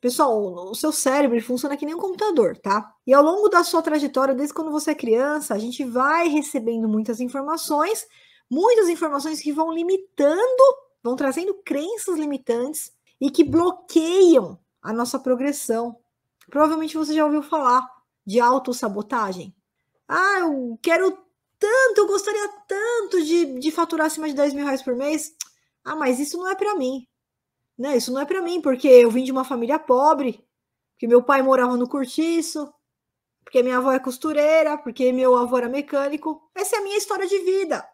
Pessoal, o seu cérebro funciona que nem um computador, tá? E ao longo da sua trajetória, desde quando você é criança, a gente vai recebendo muitas informações, muitas informações que vão limitando, vão trazendo crenças limitantes e que bloqueiam a nossa progressão. Provavelmente você já ouviu falar de autossabotagem. Ah, eu quero tanto, eu gostaria tanto de, de faturar acima de 10 mil reais por mês. Ah, mas isso não é para mim né? Isso não é para mim, porque eu vim de uma família pobre, porque meu pai morava no cortiço, porque minha avó é costureira, porque meu avô era mecânico. Essa é a minha história de vida.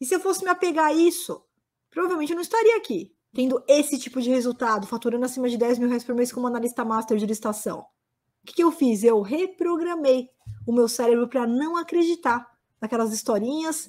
E se eu fosse me apegar a isso, provavelmente eu não estaria aqui, tendo esse tipo de resultado, faturando acima de 10 mil reais por mês como analista master de licitação. O que, que eu fiz? Eu reprogramei o meu cérebro para não acreditar naquelas historinhas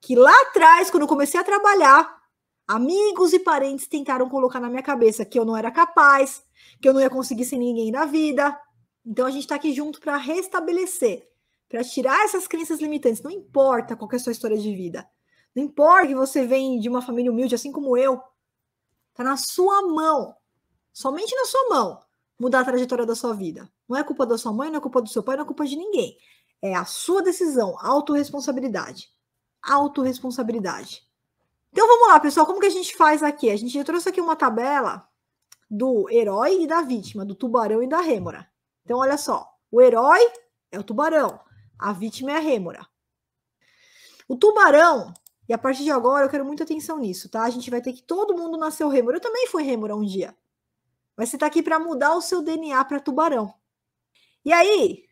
que lá atrás, quando eu comecei a trabalhar, Amigos e parentes tentaram colocar na minha cabeça que eu não era capaz, que eu não ia conseguir sem ninguém na vida. Então a gente está aqui junto para restabelecer, para tirar essas crenças limitantes. Não importa qual é a sua história de vida. Não importa que você vem de uma família humilde, assim como eu. Tá na sua mão, somente na sua mão, mudar a trajetória da sua vida. Não é culpa da sua mãe, não é culpa do seu pai, não é culpa de ninguém. É a sua decisão, autorresponsabilidade. Autorresponsabilidade. Então vamos lá, pessoal, como que a gente faz aqui? A gente já trouxe aqui uma tabela do herói e da vítima, do tubarão e da rêmora. Então olha só, o herói é o tubarão, a vítima é a rêmora. O tubarão, e a partir de agora eu quero muita atenção nisso, tá? A gente vai ter que todo mundo nasceu rêmora. Eu também fui rêmora um dia. Mas você tá aqui para mudar o seu DNA para tubarão. E aí,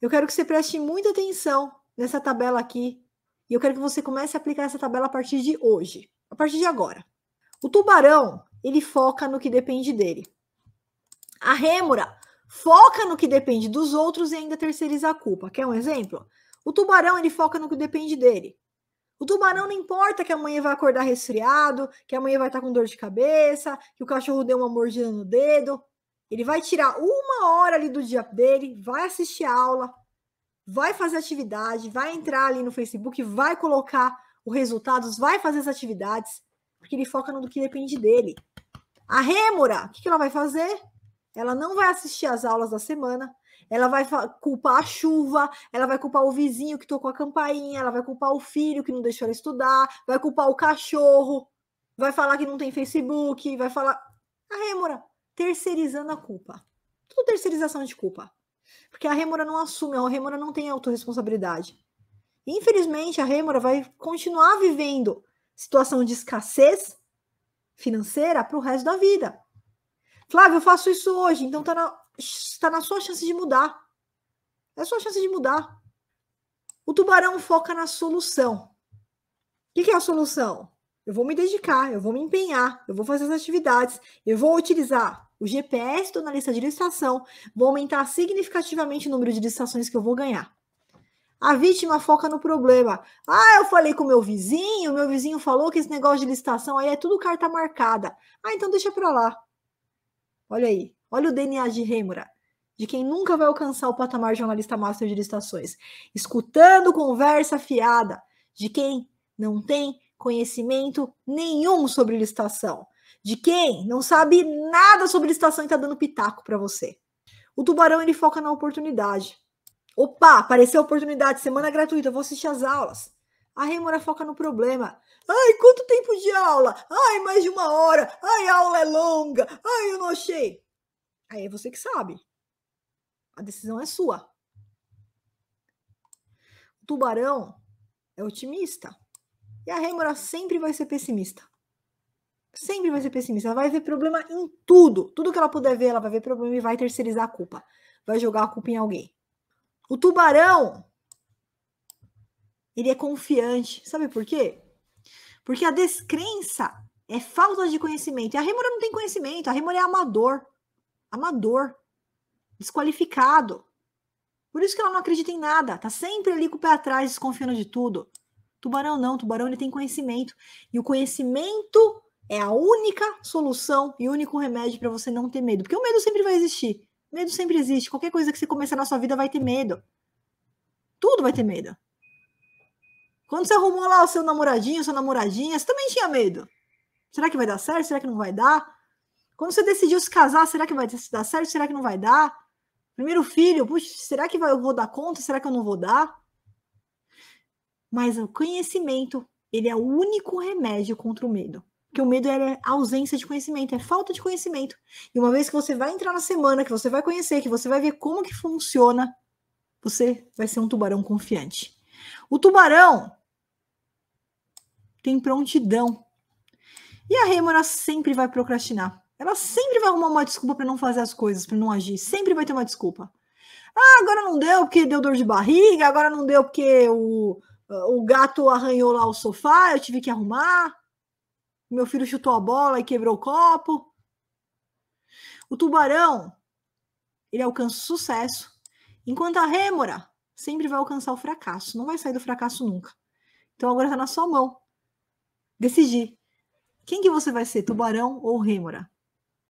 eu quero que você preste muita atenção nessa tabela aqui e eu quero que você comece a aplicar essa tabela a partir de hoje, a partir de agora. O tubarão, ele foca no que depende dele. A rêmora foca no que depende dos outros e ainda terceiriza a culpa. Quer um exemplo? O tubarão, ele foca no que depende dele. O tubarão não importa que amanhã vai acordar resfriado, que amanhã vai estar tá com dor de cabeça, que o cachorro deu uma mordida no dedo. Ele vai tirar uma hora ali do dia dele, vai assistir a aula, vai fazer atividade, vai entrar ali no Facebook, vai colocar os resultados, vai fazer as atividades, porque ele foca no que depende dele. A Rêmora, o que ela vai fazer? Ela não vai assistir às aulas da semana, ela vai culpar a chuva, ela vai culpar o vizinho que tocou a campainha, ela vai culpar o filho que não deixou ela estudar, vai culpar o cachorro, vai falar que não tem Facebook, vai falar. A Rêmora, terceirizando a culpa. Tudo terceirização de culpa. Porque a Remora não assume, a Remora não tem autorresponsabilidade. Infelizmente, a Remora vai continuar vivendo situação de escassez financeira para o resto da vida. Flávio, eu faço isso hoje, então está na, tá na sua chance de mudar. É a sua chance de mudar. O tubarão foca na solução. O que, que é a solução? Eu vou me dedicar, eu vou me empenhar, eu vou fazer as atividades, eu vou utilizar o GPS estou na lista de licitação, vou aumentar significativamente o número de licitações que eu vou ganhar. A vítima foca no problema. Ah, eu falei com meu vizinho, meu vizinho falou que esse negócio de licitação aí é tudo carta marcada. Ah, então deixa para lá. Olha aí, olha o DNA de Rêmora, de quem nunca vai alcançar o patamar de jornalista master de licitações, escutando conversa fiada de quem não tem conhecimento nenhum sobre licitação de quem não sabe nada sobre licitação e está dando pitaco para você. O tubarão ele foca na oportunidade. Opa, apareceu a oportunidade, semana gratuita, vou assistir as aulas. A Rêmora foca no problema. Ai, quanto tempo de aula? Ai, mais de uma hora. Ai, a aula é longa. Ai, eu não achei. Aí é você que sabe. A decisão é sua. O tubarão é otimista. E a Rêmora sempre vai ser pessimista sempre vai ser pessimista. Ela vai ver problema em tudo. Tudo que ela puder ver, ela vai ver problema e vai terceirizar a culpa. Vai jogar a culpa em alguém. O tubarão, ele é confiante. Sabe por quê? Porque a descrença é falta de conhecimento. E a Remora não tem conhecimento. A Remora é amador. Amador. Desqualificado. Por isso que ela não acredita em nada. Tá sempre ali com o pé atrás, desconfiando de tudo. Tubarão não. Tubarão ele tem conhecimento. E o conhecimento é a única solução e único remédio para você não ter medo. Porque o medo sempre vai existir. medo sempre existe. Qualquer coisa que você começar na sua vida vai ter medo. Tudo vai ter medo. Quando você arrumou lá o seu namoradinho, sua namoradinha, você também tinha medo. Será que vai dar certo? Será que não vai dar? Quando você decidiu se casar, será que vai dar certo? Será que não vai dar? Primeiro filho, puxa, será que eu vou dar conta? Será que eu não vou dar? Mas o conhecimento, ele é o único remédio contra o medo. Porque o medo era ausência de conhecimento, é falta de conhecimento. E uma vez que você vai entrar na semana, que você vai conhecer, que você vai ver como que funciona, você vai ser um tubarão confiante. O tubarão tem prontidão. E a rêmora sempre vai procrastinar. Ela sempre vai arrumar uma desculpa para não fazer as coisas, para não agir. Sempre vai ter uma desculpa. Ah, agora não deu porque deu dor de barriga, agora não deu porque o, o gato arranhou lá o sofá, eu tive que arrumar meu filho chutou a bola e quebrou o copo. O tubarão, ele alcança o sucesso, enquanto a rêmora sempre vai alcançar o fracasso, não vai sair do fracasso nunca. Então agora está na sua mão decidir. Quem que você vai ser, tubarão ou rêmora?